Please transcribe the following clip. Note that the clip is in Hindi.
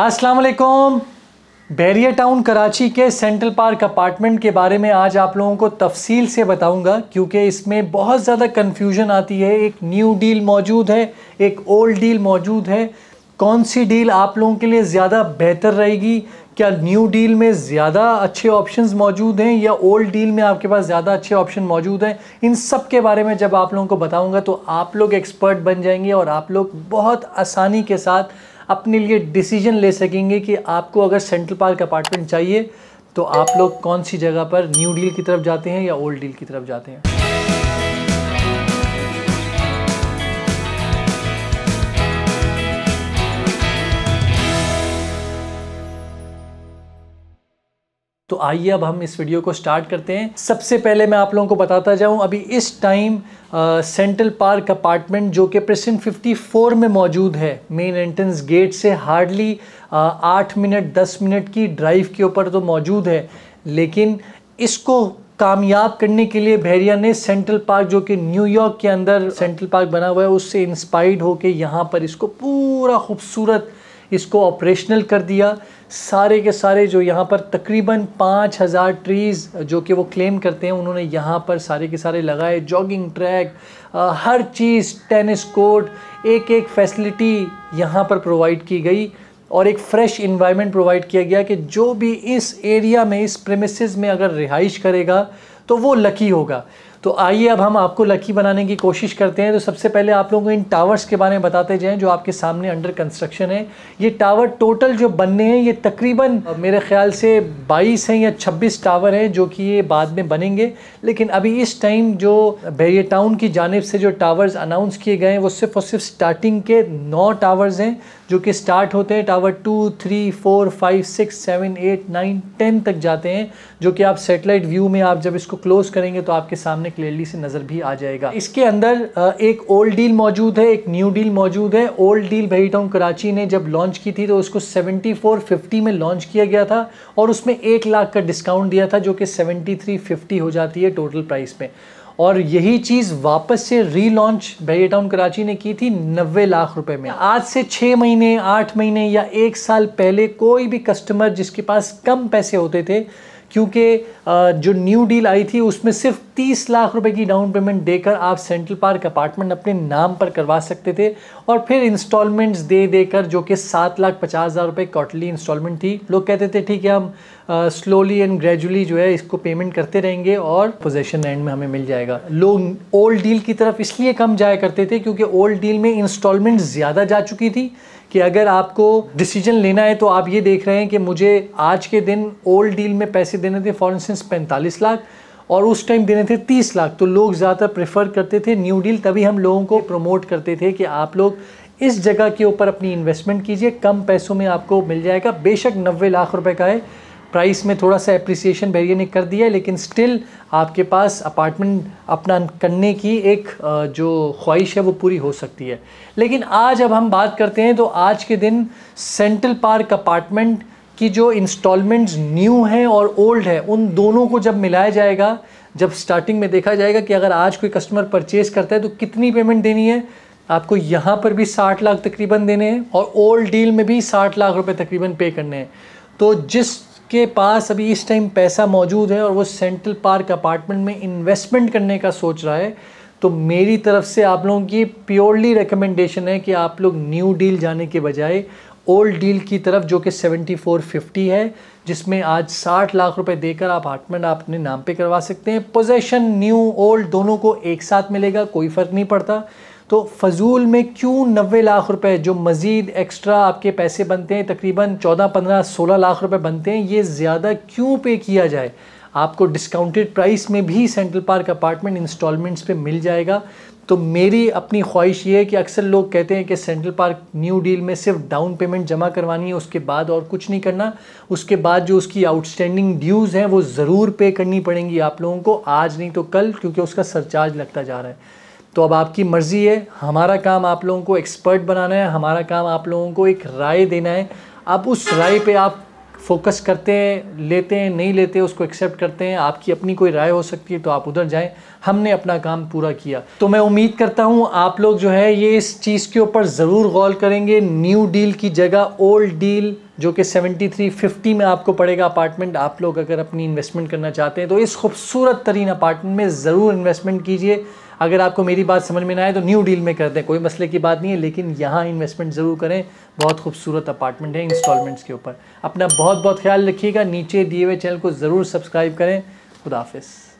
अस्सलाम वालेकुम बैरिया टाउन कराची के सेंट्रल पार्क अपार्टमेंट के बारे में आज आप लोगों को तफसील से बताऊंगा क्योंकि इसमें बहुत ज़्यादा कन्फ्यूजन आती है एक न्यू डील मौजूद है एक ओल्ड डील मौजूद है कौन सी डील आप लोगों के लिए ज़्यादा बेहतर रहेगी क्या न्यू डील में ज़्यादा अच्छे ऑप्शन मौजूद हैं या ओल्ड डील में आपके पास ज़्यादा अच्छे ऑप्शन मौजूद हैं इन सब के बारे में जब आप लोगों को बताऊँगा तो आप लोग एक्सपर्ट बन जाएंगे और आप लोग बहुत आसानी के साथ अपने लिए डिसीजन ले सकेंगे कि आपको अगर सेंट्रल पार्क अपार्टमेंट चाहिए तो आप लोग कौन सी जगह पर न्यू डील की तरफ जाते हैं या ओल्ड डील की तरफ जाते हैं तो आइए अब हम इस वीडियो को स्टार्ट करते हैं सबसे पहले मैं आप लोगों को बताता जाऊं अभी इस टाइम सेंट्रल पार्क अपार्टमेंट जो कि प्रेसिन 54 में मौजूद है मेन एंट्रेंस गेट से हार्डली आठ मिनट दस मिनट की ड्राइव के ऊपर तो मौजूद है लेकिन इसको कामयाब करने के लिए बहरिया ने सेंट्रल पार्क जो कि न्यूयॉर्क के अंदर सेंट्रल पार्क बना हुआ है उससे इंस्पायर्ड होकर यहाँ पर इसको पूरा खूबसूरत इसको ऑपरेशनल कर दिया सारे के सारे जो यहाँ पर तकरीबन पाँच हज़ार ट्रीज़ जो कि वो क्लेम करते हैं उन्होंने यहाँ पर सारे के सारे लगाए जॉगिंग ट्रैक हर चीज़ टेनिस कोर्ट एक एक फैसिलिटी यहाँ पर प्रोवाइड की गई और एक फ़्रेश इन्वायरमेंट प्रोवाइड किया गया कि जो भी इस एरिया में इस प्रेमिस में अगर रिहाइश करेगा तो वो लकी होगा तो आइए अब हम आपको लकी बनाने की कोशिश करते हैं तो सबसे पहले आप लोगों को इन टावर्स के बारे में बताते जाएं जो आपके सामने अंडर कंस्ट्रक्शन है ये टावर टोटल जो बनने हैं ये तकरीबन मेरे ख्याल से 22 हैं या 26 टावर हैं जो कि ये बाद में बनेंगे लेकिन अभी इस टाइम जो बैरियर टाउन की जानब से जो टावर्स अनाउंस किए गए हैं वो सिर्फ और सिर्फ स्टार्टिंग के नौ टावर्स हैं जो कि स्टार्ट होते हैं tower two three four five six seven eight nine ten तक जाते हैं जो कि आप सेटेलाइट व्यू में आप जब इसको इसको क्लोज करेंगे तो आपके सामने क्लियरली से नज़र भी आ जाएगा इसके अंदर एक ओल्ड डील मौजूद है एक न्यू डील मौजूद है ओल्ड डील भही टाउन कराची ने जब लॉन्च की थी तो उसको 7450 में लॉन्च किया गया था और उसमें एक लाख का डिस्काउंट दिया था जो कि 7350 हो जाती है टोटल प्राइस में और यही चीज़ वापस से रीलॉन्च भैया टाउन कराची ने की थी नब्बे लाख रुपए में आज से छः महीने आठ महीने या एक साल पहले कोई भी कस्टमर जिसके पास कम पैसे होते थे क्योंकि जो न्यू डील आई थी उसमें सिर्फ 30 लाख रुपए की डाउन पेमेंट देकर आप सेंट्रल पार्क अपार्टमेंट अपने नाम पर करवा सकते थे और फिर इंस्टॉलमेंट्स दे देकर जो कि सात लाख पचास हज़ार रुपये क्वार्टरली इंस्टॉलमेंट थी लोग कहते थे ठीक है हम स्लोली एंड ग्रेजुअली जो है इसको पेमेंट करते रहेंगे और पोजेशन एंड में हमें मिल जाएगा लोग ओल्ड डील की तरफ इसलिए कम जाया करते थे क्योंकि ओल्ड डील में इंस्टॉलमेंट ज़्यादा जा चुकी थी कि अगर आपको डिसीजन लेना है तो आप ये देख रहे हैं कि मुझे आज के दिन ओल्ड डील में पैसे देने थे फॉर इंस्टेंस पैंतालीस लाख और उस टाइम देने थे तीस लाख तो लोग ज़्यादा प्रेफर करते थे न्यू डील तभी हम लोगों को प्रमोट करते थे कि आप लोग इस जगह के ऊपर अपनी इन्वेस्टमेंट कीजिए कम पैसों में आपको मिल जाएगा बेशक नब्बे लाख रुपए का है प्राइस में थोड़ा सा अप्रिसिएशन बैरियर ने कर दिया है लेकिन स्टिल आपके पास अपार्टमेंट अपना करने की एक जो ख्वाहिश है वो पूरी हो सकती है लेकिन आज अब हम बात करते हैं तो आज के दिन सेंट्रल पार्क अपार्टमेंट की जो इंस्टॉलमेंट्स न्यू हैं और ओल्ड हैं उन दोनों को जब मिलाया जाएगा जब स्टार्टिंग में देखा जाएगा कि अगर आज कोई कस्टमर परचेज़ करता है तो कितनी पेमेंट देनी है आपको यहाँ पर भी साठ लाख तकरीबन देने हैं और ओल्ड डील में भी साठ लाख रुपए तकरीबन पे करने हैं तो जिस आपके पास अभी इस टाइम पैसा मौजूद है और वो सेंट्रल पार्क अपार्टमेंट में इन्वेस्टमेंट करने का सोच रहा है तो मेरी तरफ से आप लोगों की प्योरली रिकमेंडेशन है कि आप लोग न्यू डील जाने के बजाय ओल्ड डील की तरफ जो कि 7450 है जिसमें आज 60 लाख रुपए देकर आप अपार्टमेंट अपने नाम पे करवा सकते हैं पोजेशन न्यू ओल्ड दोनों को एक साथ मिलेगा कोई फ़र्क नहीं पड़ता तो फजूल में क्यों नबे लाख रुपए जो मज़ीद एक्स्ट्रा आपके पैसे बनते हैं तकरीबन चौदह पंद्रह सोलह लाख रुपए बनते हैं ये ज़्यादा क्यों पे किया जाए आपको डिस्काउंटेड प्राइस में भी सेंट्रल पार्क अपार्टमेंट इंस्टॉलमेंट्स पे मिल जाएगा तो मेरी अपनी ख्वाहिश ये है कि अक्सर लोग कहते हैं कि सेंट्रल पार्क न्यू डील में सिर्फ डाउन पेमेंट जमा करवानी है उसके बाद और कुछ नहीं करना उसके बाद जो उसकी आउटस्टैंडिंग ड्यूज़ हैं वो ज़रूर पे करनी पड़ेंगी आप लोगों को आज नहीं तो कल क्योंकि उसका सरचार्ज लगता जा रहा है तो अब आपकी मर्ज़ी है हमारा काम आप लोगों को एक्सपर्ट बनाना है हमारा काम आप लोगों को एक राय देना है आप उस राय पे आप फोकस करते हैं लेते हैं नहीं लेते उसको एक्सेप्ट करते हैं आपकी अपनी कोई राय हो सकती है तो आप उधर जाएं हमने अपना काम पूरा किया तो मैं उम्मीद करता हूँ आप लोग जो है ये इस चीज़ के ऊपर ज़रूर गौर करेंगे न्यू डील की जगह ओल्ड डील जो कि 7350 में आपको पड़ेगा अपार्टमेंट आप लोग अगर अपनी इन्वेस्टमेंट करना चाहते हैं तो इस खूबसूरत तरीन अपार्टमेंट में ज़रूर इन्वेस्टमेंट कीजिए अगर आपको मेरी बात समझ में ना आए तो न्यू डील में कर दें कोई मसले की बात नहीं है लेकिन यहाँ इन्वेस्टमेंट ज़रूर करें बहुत खूबसूरत अपार्टमेंट है इंस्टॉलमेंट्स के ऊपर अपना बहुत बहुत ख्याल रखिएगा नीचे दिए हुए चैनल को ज़रूर सब्सक्राइब करें खुदाफिज़